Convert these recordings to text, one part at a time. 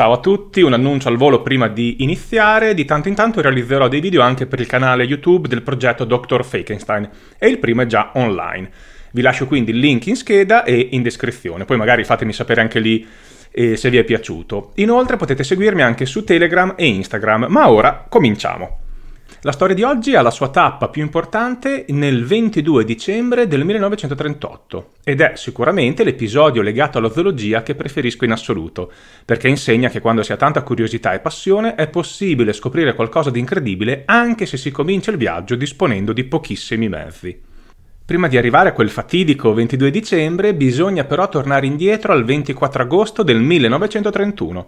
Ciao a tutti, un annuncio al volo prima di iniziare, di tanto in tanto realizzerò dei video anche per il canale YouTube del progetto Dr. Fakenstein e il primo è già online. Vi lascio quindi il link in scheda e in descrizione, poi magari fatemi sapere anche lì eh, se vi è piaciuto. Inoltre potete seguirmi anche su Telegram e Instagram, ma ora cominciamo! La storia di oggi ha la sua tappa più importante nel 22 dicembre del 1938 ed è sicuramente l'episodio legato alla zoologia che preferisco in assoluto, perché insegna che quando si ha tanta curiosità e passione è possibile scoprire qualcosa di incredibile anche se si comincia il viaggio disponendo di pochissimi mezzi. Prima di arrivare a quel fatidico 22 dicembre bisogna però tornare indietro al 24 agosto del 1931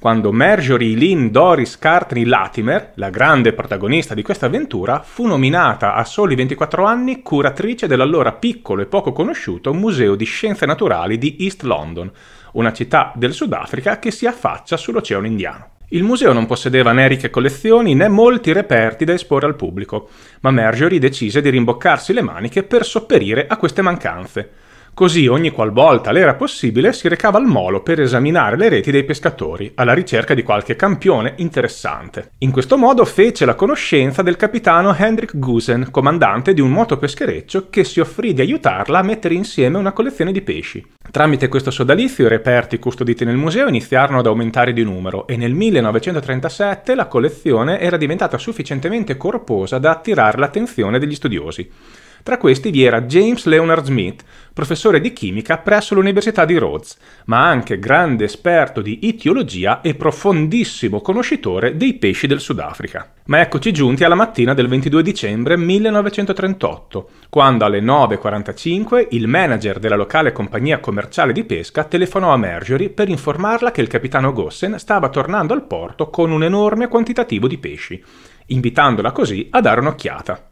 quando Marjorie Lynn Doris Cartney Latimer, la grande protagonista di questa avventura, fu nominata a soli 24 anni curatrice dell'allora piccolo e poco conosciuto Museo di Scienze Naturali di East London, una città del Sudafrica che si affaccia sull'Oceano Indiano. Il museo non possedeva né ricche collezioni né molti reperti da esporre al pubblico, ma Marjorie decise di rimboccarsi le maniche per sopperire a queste mancanze. Così ogni qualvolta le era possibile si recava al molo per esaminare le reti dei pescatori, alla ricerca di qualche campione interessante. In questo modo fece la conoscenza del capitano Hendrik Gusen, comandante di un motopeschereccio che si offrì di aiutarla a mettere insieme una collezione di pesci. Tramite questo sodalizio i reperti custoditi nel museo iniziarono ad aumentare di numero e nel 1937 la collezione era diventata sufficientemente corposa da attirare l'attenzione degli studiosi. Tra questi vi era James Leonard Smith, professore di chimica presso l'Università di Rhodes, ma anche grande esperto di etiologia e profondissimo conoscitore dei pesci del Sudafrica. Ma eccoci giunti alla mattina del 22 dicembre 1938, quando alle 9.45 il manager della locale compagnia commerciale di pesca telefonò a Marjorie per informarla che il capitano Gossen stava tornando al porto con un enorme quantitativo di pesci, invitandola così a dare un'occhiata.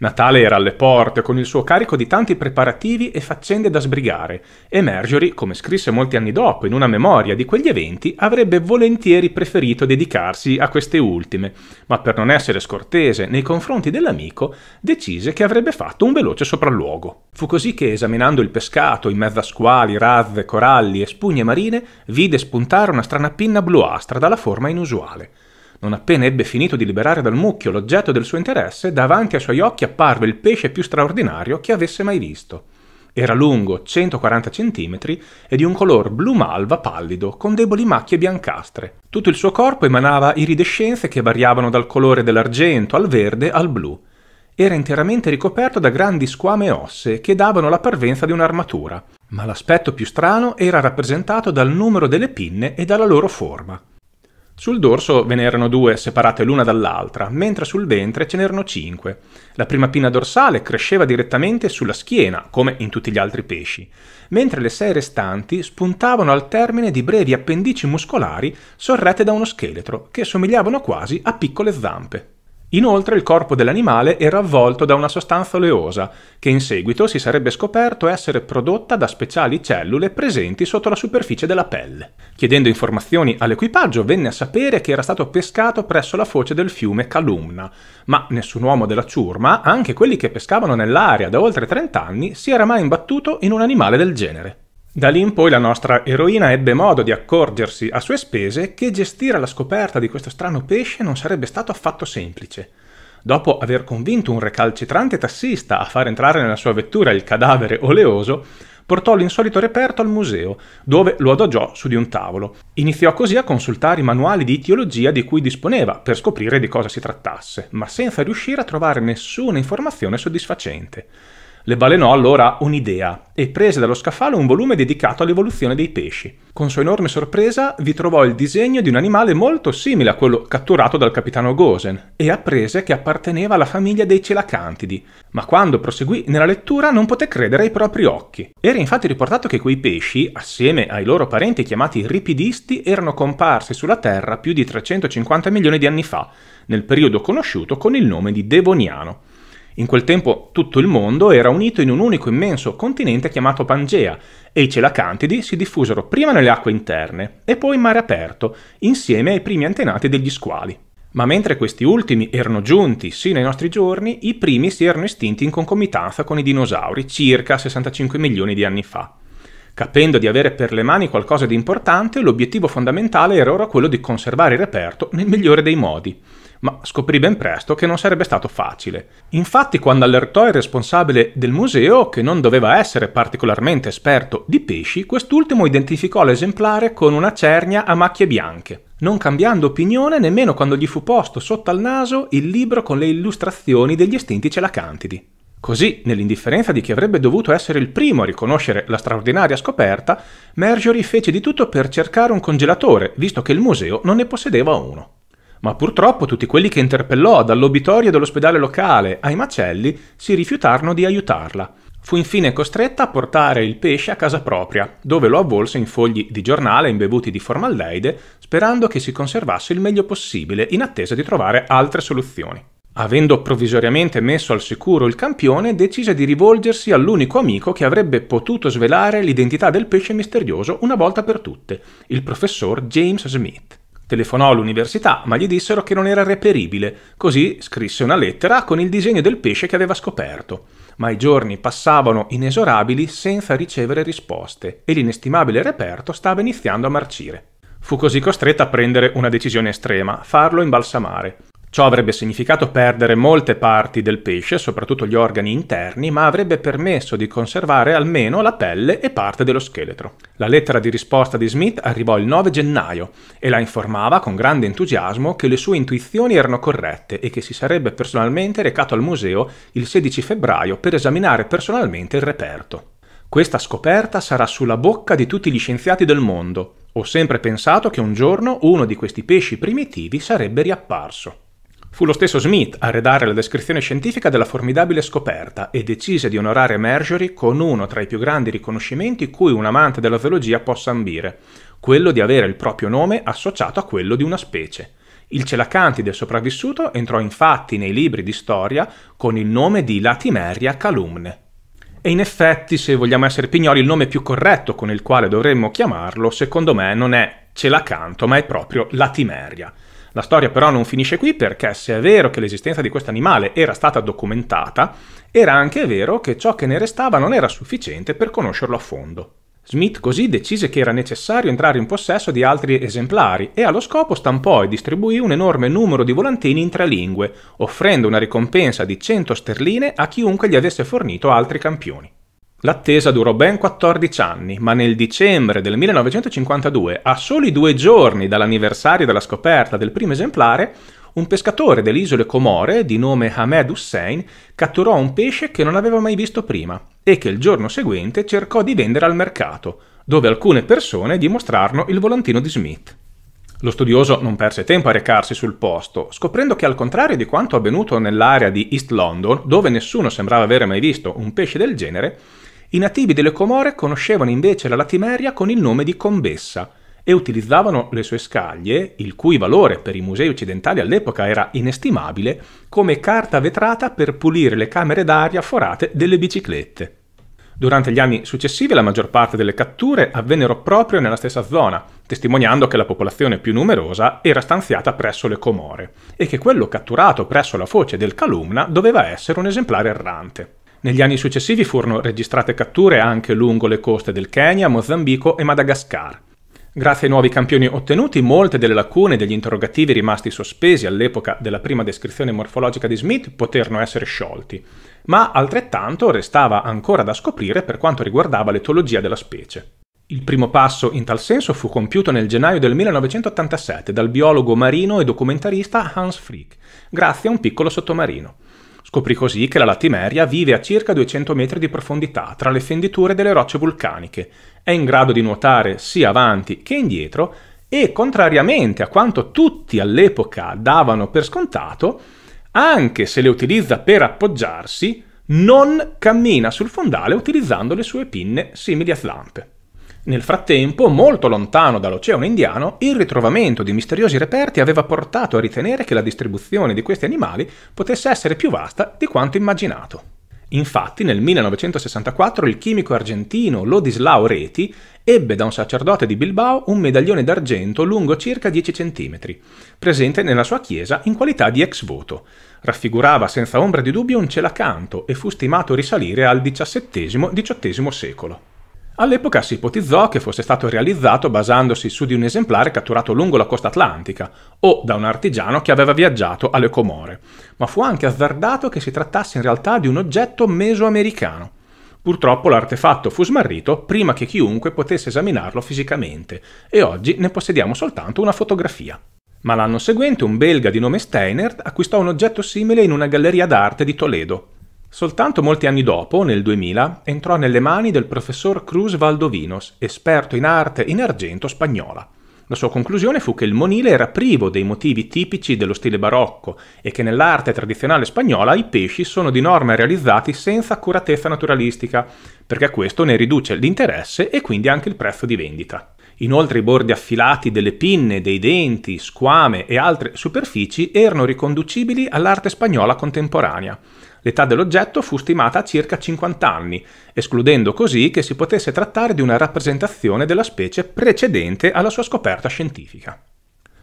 Natale era alle porte con il suo carico di tanti preparativi e faccende da sbrigare e Marjorie, come scrisse molti anni dopo in una memoria di quegli eventi, avrebbe volentieri preferito dedicarsi a queste ultime, ma per non essere scortese nei confronti dell'amico decise che avrebbe fatto un veloce sopralluogo. Fu così che esaminando il pescato in mezzo a squali, razze, coralli e spugne marine, vide spuntare una strana pinna bluastra dalla forma inusuale. Non appena ebbe finito di liberare dal mucchio l'oggetto del suo interesse, davanti ai suoi occhi apparve il pesce più straordinario che avesse mai visto. Era lungo 140 cm e di un color blu malva pallido, con deboli macchie biancastre. Tutto il suo corpo emanava iridescenze che variavano dal colore dell'argento al verde al blu. Era interamente ricoperto da grandi squame ossee che davano la parvenza di un'armatura, ma l'aspetto più strano era rappresentato dal numero delle pinne e dalla loro forma. Sul dorso ve ne erano due separate l'una dall'altra, mentre sul ventre ce n'erano cinque. La prima pinna dorsale cresceva direttamente sulla schiena, come in tutti gli altri pesci, mentre le sei restanti spuntavano al termine di brevi appendici muscolari sorrette da uno scheletro, che somigliavano quasi a piccole zampe. Inoltre il corpo dell'animale era avvolto da una sostanza oleosa, che in seguito si sarebbe scoperto essere prodotta da speciali cellule presenti sotto la superficie della pelle. Chiedendo informazioni all'equipaggio venne a sapere che era stato pescato presso la foce del fiume Calumna, ma nessun uomo della ciurma, anche quelli che pescavano nell'area da oltre 30 anni, si era mai imbattuto in un animale del genere. Da lì in poi la nostra eroina ebbe modo di accorgersi a sue spese che gestire la scoperta di questo strano pesce non sarebbe stato affatto semplice. Dopo aver convinto un recalcitrante tassista a far entrare nella sua vettura il cadavere oleoso, portò l'insolito reperto al museo, dove lo adagiò su di un tavolo. Iniziò così a consultare i manuali di etiologia di cui disponeva per scoprire di cosa si trattasse, ma senza riuscire a trovare nessuna informazione soddisfacente. Le balenò allora un'idea e prese dallo scaffale un volume dedicato all'evoluzione dei pesci. Con sua enorme sorpresa vi trovò il disegno di un animale molto simile a quello catturato dal capitano Gosen e apprese che apparteneva alla famiglia dei celacantidi, ma quando proseguì nella lettura non poté credere ai propri occhi. Era infatti riportato che quei pesci, assieme ai loro parenti chiamati ripidisti, erano comparsi sulla Terra più di 350 milioni di anni fa, nel periodo conosciuto con il nome di Devoniano. In quel tempo tutto il mondo era unito in un unico immenso continente chiamato Pangea e i Celacantidi si diffusero prima nelle acque interne e poi in mare aperto, insieme ai primi antenati degli squali. Ma mentre questi ultimi erano giunti sino ai nostri giorni, i primi si erano estinti in concomitanza con i dinosauri circa 65 milioni di anni fa. Capendo di avere per le mani qualcosa di importante, l'obiettivo fondamentale era ora quello di conservare il reperto nel migliore dei modi ma scoprì ben presto che non sarebbe stato facile. Infatti quando allertò il responsabile del museo, che non doveva essere particolarmente esperto di pesci, quest'ultimo identificò l'esemplare con una cernia a macchie bianche, non cambiando opinione nemmeno quando gli fu posto sotto al naso il libro con le illustrazioni degli estinti celacantidi. Così, nell'indifferenza di chi avrebbe dovuto essere il primo a riconoscere la straordinaria scoperta, Marjorie fece di tutto per cercare un congelatore, visto che il museo non ne possedeva uno. Ma purtroppo tutti quelli che interpellò dall'obitorio dell'ospedale locale ai macelli si rifiutarono di aiutarla. Fu infine costretta a portare il pesce a casa propria, dove lo avvolse in fogli di giornale imbevuti di formaldeide, sperando che si conservasse il meglio possibile in attesa di trovare altre soluzioni. Avendo provvisoriamente messo al sicuro il campione, decise di rivolgersi all'unico amico che avrebbe potuto svelare l'identità del pesce misterioso una volta per tutte, il professor James Smith. Telefonò all'università, ma gli dissero che non era reperibile, così scrisse una lettera con il disegno del pesce che aveva scoperto. Ma i giorni passavano inesorabili senza ricevere risposte e l'inestimabile reperto stava iniziando a marcire. Fu così costretta a prendere una decisione estrema, farlo imbalsamare. Ciò avrebbe significato perdere molte parti del pesce, soprattutto gli organi interni, ma avrebbe permesso di conservare almeno la pelle e parte dello scheletro. La lettera di risposta di Smith arrivò il 9 gennaio e la informava con grande entusiasmo che le sue intuizioni erano corrette e che si sarebbe personalmente recato al museo il 16 febbraio per esaminare personalmente il reperto. Questa scoperta sarà sulla bocca di tutti gli scienziati del mondo. Ho sempre pensato che un giorno uno di questi pesci primitivi sarebbe riapparso. Fu lo stesso Smith a redare la descrizione scientifica della formidabile scoperta e decise di onorare Mercury con uno tra i più grandi riconoscimenti cui un amante della zoologia possa ambire, quello di avere il proprio nome associato a quello di una specie. Il celacanti del sopravvissuto entrò infatti nei libri di storia con il nome di Latimeria calumne. E in effetti, se vogliamo essere pignoli, il nome più corretto con il quale dovremmo chiamarlo, secondo me, non è Celacanto, ma è proprio Latimeria. La storia però non finisce qui perché se è vero che l'esistenza di questo animale era stata documentata, era anche vero che ciò che ne restava non era sufficiente per conoscerlo a fondo. Smith così decise che era necessario entrare in possesso di altri esemplari e allo scopo stampò e distribuì un enorme numero di volantini in tre lingue, offrendo una ricompensa di 100 sterline a chiunque gli avesse fornito altri campioni. L'attesa durò ben 14 anni, ma nel dicembre del 1952, a soli due giorni dall'anniversario della scoperta del primo esemplare, un pescatore delle isole Comore, di nome Ahmed Hussein, catturò un pesce che non aveva mai visto prima e che il giorno seguente cercò di vendere al mercato, dove alcune persone dimostrarono il volantino di Smith. Lo studioso non perse tempo a recarsi sul posto, scoprendo che al contrario di quanto avvenuto nell'area di East London, dove nessuno sembrava aver mai visto un pesce del genere, i nativi delle Comore conoscevano invece la latimeria con il nome di combessa e utilizzavano le sue scaglie, il cui valore per i musei occidentali all'epoca era inestimabile, come carta vetrata per pulire le camere d'aria forate delle biciclette. Durante gli anni successivi la maggior parte delle catture avvennero proprio nella stessa zona, testimoniando che la popolazione più numerosa era stanziata presso le Comore e che quello catturato presso la foce del Calumna doveva essere un esemplare errante. Negli anni successivi furono registrate catture anche lungo le coste del Kenya, Mozambico e Madagascar. Grazie ai nuovi campioni ottenuti, molte delle lacune e degli interrogativi rimasti sospesi all'epoca della prima descrizione morfologica di Smith poterono essere sciolti, ma altrettanto restava ancora da scoprire per quanto riguardava l'etologia della specie. Il primo passo in tal senso fu compiuto nel gennaio del 1987 dal biologo marino e documentarista Hans Frick, grazie a un piccolo sottomarino. Scoprì così che la Latimeria vive a circa 200 metri di profondità tra le fenditure delle rocce vulcaniche, è in grado di nuotare sia avanti che indietro e, contrariamente a quanto tutti all'epoca davano per scontato, anche se le utilizza per appoggiarsi, non cammina sul fondale utilizzando le sue pinne simili a zampe. Nel frattempo, molto lontano dall'Oceano Indiano, il ritrovamento di misteriosi reperti aveva portato a ritenere che la distribuzione di questi animali potesse essere più vasta di quanto immaginato. Infatti, nel 1964 il chimico argentino Lodislao Reti ebbe da un sacerdote di Bilbao un medaglione d'argento lungo circa 10 cm, presente nella sua chiesa in qualità di ex voto. Raffigurava senza ombra di dubbio un celacanto e fu stimato risalire al XVII-XVIII secolo. All'epoca si ipotizzò che fosse stato realizzato basandosi su di un esemplare catturato lungo la costa atlantica o da un artigiano che aveva viaggiato alle Comore, ma fu anche azzardato che si trattasse in realtà di un oggetto mesoamericano. Purtroppo l'artefatto fu smarrito prima che chiunque potesse esaminarlo fisicamente e oggi ne possediamo soltanto una fotografia. Ma l'anno seguente un belga di nome Steinert acquistò un oggetto simile in una galleria d'arte di Toledo. Soltanto molti anni dopo, nel 2000, entrò nelle mani del professor Cruz Valdovinos, esperto in arte in argento spagnola. La sua conclusione fu che il monile era privo dei motivi tipici dello stile barocco e che nell'arte tradizionale spagnola i pesci sono di norma realizzati senza accuratezza naturalistica, perché questo ne riduce l'interesse e quindi anche il prezzo di vendita. Inoltre i bordi affilati delle pinne, dei denti, squame e altre superfici erano riconducibili all'arte spagnola contemporanea. L'età dell'oggetto fu stimata a circa 50 anni, escludendo così che si potesse trattare di una rappresentazione della specie precedente alla sua scoperta scientifica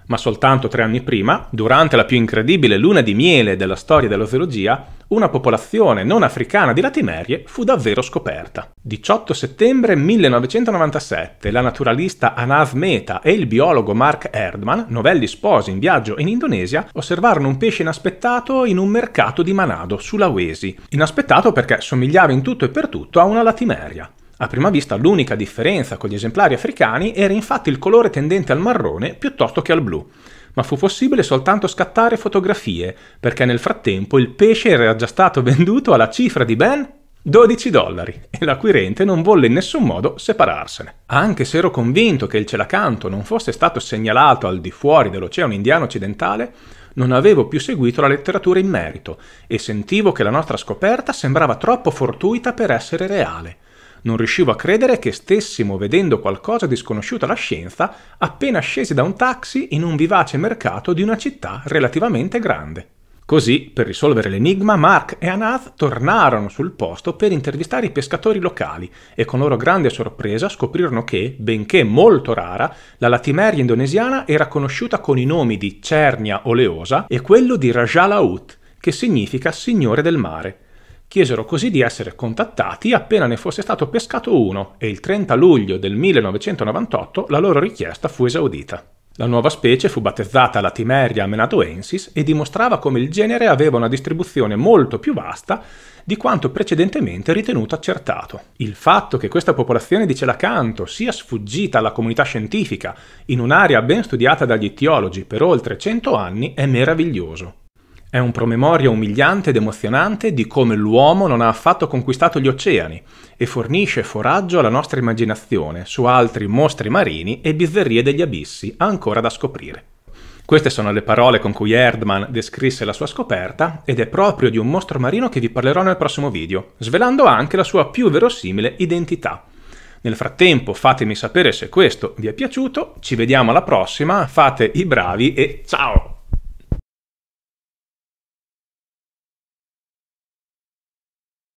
ma soltanto tre anni prima, durante la più incredibile luna di miele della storia della zoologia, una popolazione non africana di latimerie fu davvero scoperta. 18 settembre 1997, la naturalista Anaz Meta e il biologo Mark Erdman, novelli sposi in viaggio in Indonesia, osservarono un pesce inaspettato in un mercato di Manado, Sulawesi. Inaspettato perché somigliava in tutto e per tutto a una latimeria. A prima vista l'unica differenza con gli esemplari africani era infatti il colore tendente al marrone piuttosto che al blu, ma fu possibile soltanto scattare fotografie, perché nel frattempo il pesce era già stato venduto alla cifra di ben 12 dollari e l'acquirente non volle in nessun modo separarsene. Anche se ero convinto che il celacanto non fosse stato segnalato al di fuori dell'Oceano Indiano occidentale, non avevo più seguito la letteratura in merito e sentivo che la nostra scoperta sembrava troppo fortuita per essere reale. Non riuscivo a credere che stessimo vedendo qualcosa di sconosciuto alla scienza appena scesi da un taxi in un vivace mercato di una città relativamente grande. Così, per risolvere l'enigma, Mark e Anath tornarono sul posto per intervistare i pescatori locali e con loro grande sorpresa scoprirono che, benché molto rara, la latimeria indonesiana era conosciuta con i nomi di cernia oleosa e quello di Rajalaut, che significa signore del mare chiesero così di essere contattati appena ne fosse stato pescato uno e il 30 luglio del 1998 la loro richiesta fu esaudita. La nuova specie fu battezzata Latimeria menadoensis e dimostrava come il genere aveva una distribuzione molto più vasta di quanto precedentemente ritenuto accertato. Il fatto che questa popolazione di Celacanto sia sfuggita alla comunità scientifica in un'area ben studiata dagli etiologi per oltre 100 anni è meraviglioso. È un promemoria umiliante ed emozionante di come l'uomo non ha affatto conquistato gli oceani e fornisce foraggio alla nostra immaginazione su altri mostri marini e bizzarrie degli abissi ancora da scoprire. Queste sono le parole con cui Erdman descrisse la sua scoperta ed è proprio di un mostro marino che vi parlerò nel prossimo video, svelando anche la sua più verosimile identità. Nel frattempo fatemi sapere se questo vi è piaciuto, ci vediamo alla prossima, fate i bravi e ciao!